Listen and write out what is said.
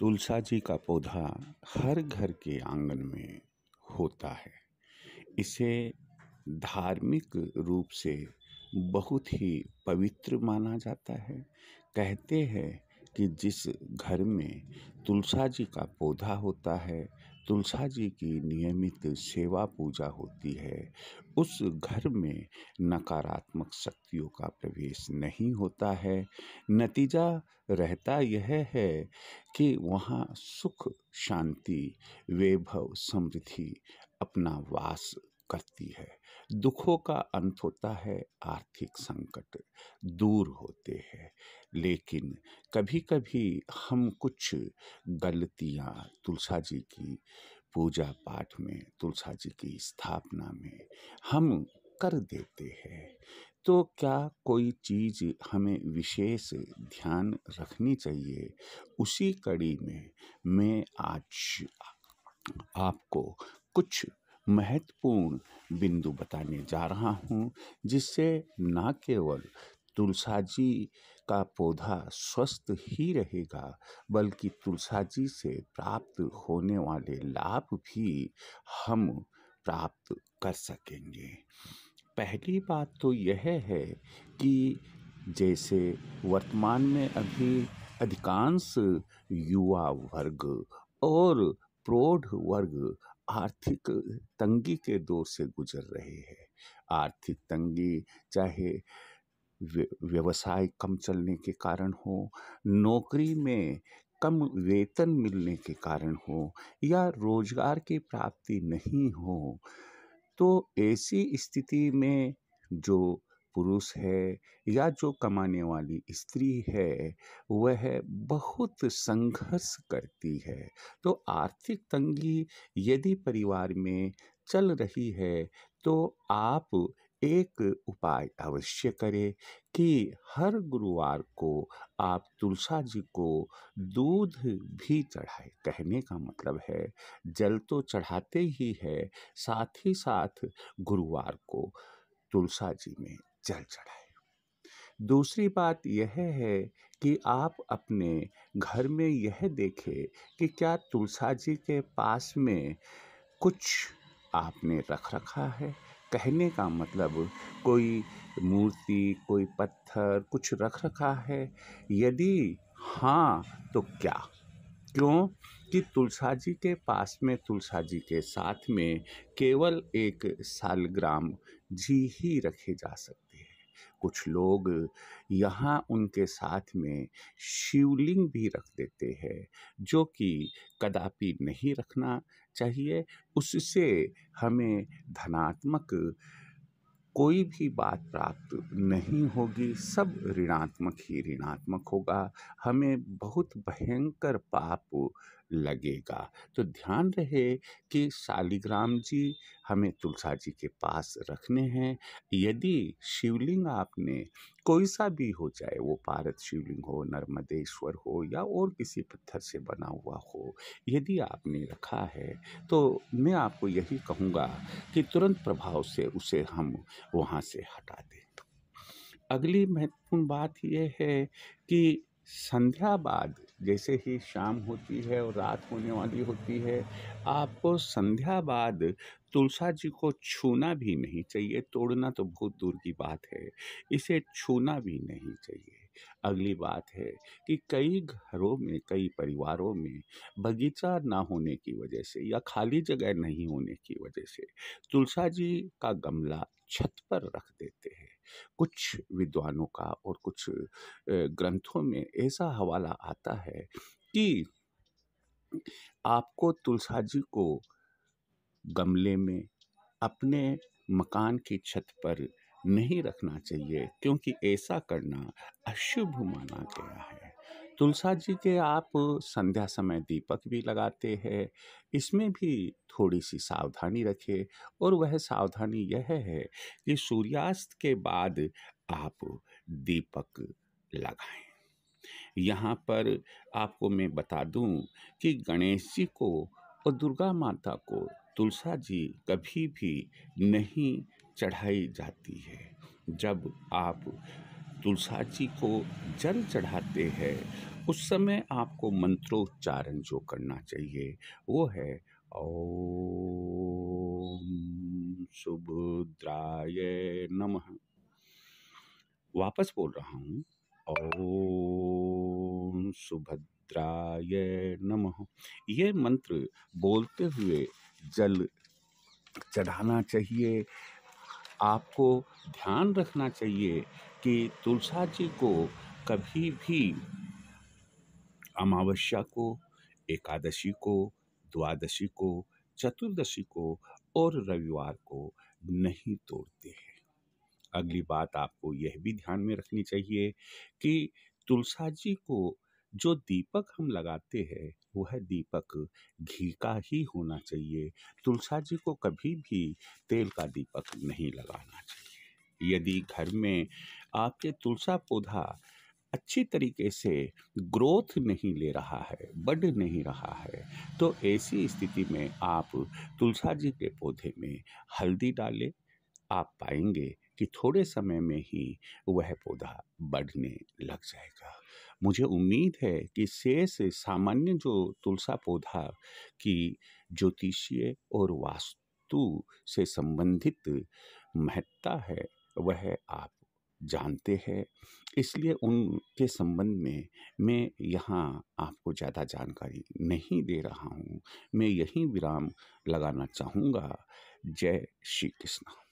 तुलसा जी का पौधा हर घर के आंगन में होता है इसे धार्मिक रूप से बहुत ही पवित्र माना जाता है कहते हैं कि जिस घर में तुलसा जी का पौधा होता है तुलसा जी की नियमित सेवा पूजा होती है उस घर में नकारात्मक शक्तियों का प्रवेश नहीं होता है नतीजा रहता यह है कि वहाँ सुख शांति वैभव समृद्धि अपना वास करती है दुखों का अंत होता है आर्थिक संकट दूर होते हैं लेकिन कभी कभी हम कुछ गलतियाँ तुलसा जी की पूजा पाठ में तुलसा जी की स्थापना में हम कर देते हैं तो क्या कोई चीज़ हमें विशेष ध्यान रखनी चाहिए उसी कड़ी में मैं आज आपको कुछ महत्वपूर्ण बिंदु बताने जा रहा हूँ जिससे ना केवल तुलसा जी का पौधा स्वस्थ ही रहेगा बल्कि तुलसा जी से प्राप्त होने वाले लाभ भी हम प्राप्त कर सकेंगे पहली बात तो यह है कि जैसे वर्तमान में अभी अधिकांश युवा वर्ग और प्रौढ़ वर्ग आर्थिक तंगी के दौर से गुजर रहे हैं आर्थिक तंगी चाहे व्यवसाय कम चलने के कारण हो नौकरी में कम वेतन मिलने के कारण हो या रोजगार की प्राप्ति नहीं हो तो ऐसी स्थिति में जो पुरुष है या जो कमाने वाली स्त्री है वह बहुत संघर्ष करती है तो आर्थिक तंगी यदि परिवार में चल रही है तो आप एक उपाय अवश्य करें कि हर गुरुवार को आप तुलसा जी को दूध भी चढ़ाए कहने का मतलब है जल तो चढ़ाते ही है साथ ही साथ गुरुवार को तुलसा जी में जल चढ़ाए दूसरी बात यह है कि आप अपने घर में यह देखें कि क्या तुलसा जी के पास में कुछ आपने रख रखा है कहने का मतलब कोई मूर्ति कोई पत्थर कुछ रख रखा है यदि हाँ तो क्या क्यों कि तुलसा जी के पास में तुलसा जी के साथ में केवल एक सालग्राम जी ही रखे जा सकते कुछ लोग यहाँ उनके साथ में शिवलिंग भी रख देते हैं जो कि कदापि नहीं रखना चाहिए उससे हमें धनात्मक कोई भी बात प्राप्त नहीं होगी सब ऋणात्मक ही ऋणात्मक होगा हमें बहुत भयंकर पाप लगेगा तो ध्यान रहे कि शालिग्राम जी हमें तुलसा जी के पास रखने हैं यदि शिवलिंग आपने कोई सा भी हो जाए वो पारद शिवलिंग हो नर्मदेश्वर हो या और किसी पत्थर से बना हुआ हो यदि आपने रखा है तो मैं आपको यही कहूँगा कि तुरंत प्रभाव से उसे हम वहाँ से हटा दें अगली महत्वपूर्ण बात यह है कि संध्या बाद जैसे ही शाम होती है और रात होने वाली होती है आपको संध्या बाद तुलसा जी को छूना भी नहीं चाहिए तोड़ना तो बहुत दूर की बात है इसे छूना भी नहीं चाहिए अगली बात है कि कई घरों में कई परिवारों में बगीचा ना होने की वजह से या खाली जगह नहीं होने की वजह से तुलसा जी का गमला छत पर रख देते हैं कुछ विद्वानों का और कुछ ग्रंथों में ऐसा हवाला आता है कि आपको तुलसा जी को गमले में अपने मकान की छत पर नहीं रखना चाहिए क्योंकि ऐसा करना अशुभ माना गया है तुलसा जी के आप संध्या समय दीपक भी लगाते हैं इसमें भी थोड़ी सी सावधानी रखें और वह सावधानी यह है कि सूर्यास्त के बाद आप दीपक लगाएं यहाँ पर आपको मैं बता दूं कि गणेश जी को और दुर्गा माता को तुलसा जी कभी भी नहीं चढ़ाई जाती है जब आप तुलसा जी को जल चढ़ाते हैं उस समय आपको मंत्रोच्चारण जो करना चाहिए वो है ओम सुभद्राय नमः वापस बोल रहा हूँ ओम सुभद्राय नमः ये मंत्र बोलते हुए जल चढ़ाना चाहिए आपको ध्यान रखना चाहिए कि तुलसा जी को कभी भी अमावस्या को एकादशी को द्वादशी को चतुर्दशी को और रविवार को नहीं तोड़ते हैं अगली बात आपको यह भी ध्यान में रखनी चाहिए कि तुलसा जी को जो दीपक हम लगाते हैं वह दीपक घी का ही होना चाहिए तुलसा जी को कभी भी तेल का दीपक नहीं लगाना चाहिए यदि घर में आपके तुलसा पौधा अच्छी तरीके से ग्रोथ नहीं ले रहा है बढ़ नहीं रहा है तो ऐसी स्थिति में आप तुलसा जी के पौधे में हल्दी डालें आप पाएंगे कि थोड़े समय में ही वह पौधा बढ़ने लग जाएगा मुझे उम्मीद है कि शेष सामान्य जो तुलसा पौधा की ज्योतिषीय और वास्तु से संबंधित महत्ता है वह आप जानते हैं इसलिए उनके संबंध में मैं यहाँ आपको ज़्यादा जानकारी नहीं दे रहा हूँ मैं यहीं विराम लगाना चाहूँगा जय श्री कृष्ण